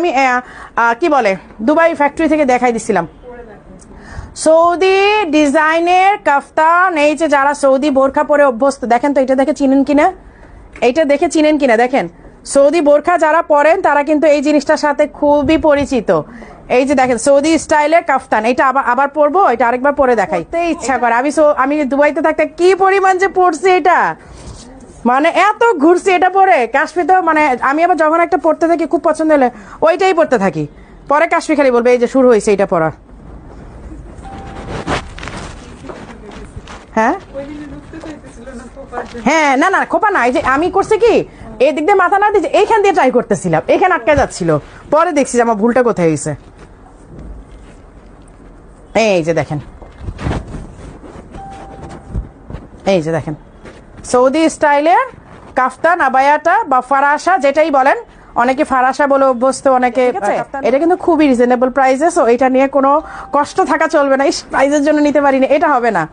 আমি কি বলে দুবাই ফ্যাক্টরি থেকে দেখাই দিছিলাম সৌদি ডিজাইনের কাফতান এই যে যারা সৌদি বোরখা পরে অভ্যস্ত দেখেন তো এটা দেখে চিনেন কিনা এইটা দেখে চিনেন কিনা দেখেন সৌদি বোরখা যারা পরেন তারা কিন্তু এই জিনিসটার সাথে খুবই পরিচিত এই যে দেখেন সৌদি স্টাইলের কাফতান এটা আবার আবার পরবো এটা আরেকবার পরে দেখাই ইচ্ছা করে আমি আমি দুবাইতে থাকতে কি পরিমাণ যে পড়ছি এটা মানে এত ঘুরছি এটা পরে তো মানে আমি আবার যখন একটা পড়তে থাকি খুব পছন্দ হলে ওইটাই পড়তে থাকি পরে কাশ্মীর খালি বলবে এই যে শুরু হয়েছে এটা পড়া হ্যাঁ হ্যাঁ না না খোপা না এই যে আমি করছি কি এই দিক দিয়ে মাথা না দিয়ে এইখান দিয়ে ট্রাই করতেছিলাম এখানে আটকে যাচ্ছিল পরে দেখছি যে আমার ভুলটা কোথায় হয়েছে এই যে দেখেন এই যে দেখেন সৌদি স্টাইলের কাফতান আবায়াটা বা ফারাসা যেটাই বলেন অনেকে ফারাসা বলে অভ্যস্ত অনেকে এটা কিন্তু খুবই রিজনেবল প্রাইসেস তো এটা নিয়ে কোনো কষ্ট থাকা চলবে না এই প্রাইজের জন্য নিতে পারিনি এটা হবে না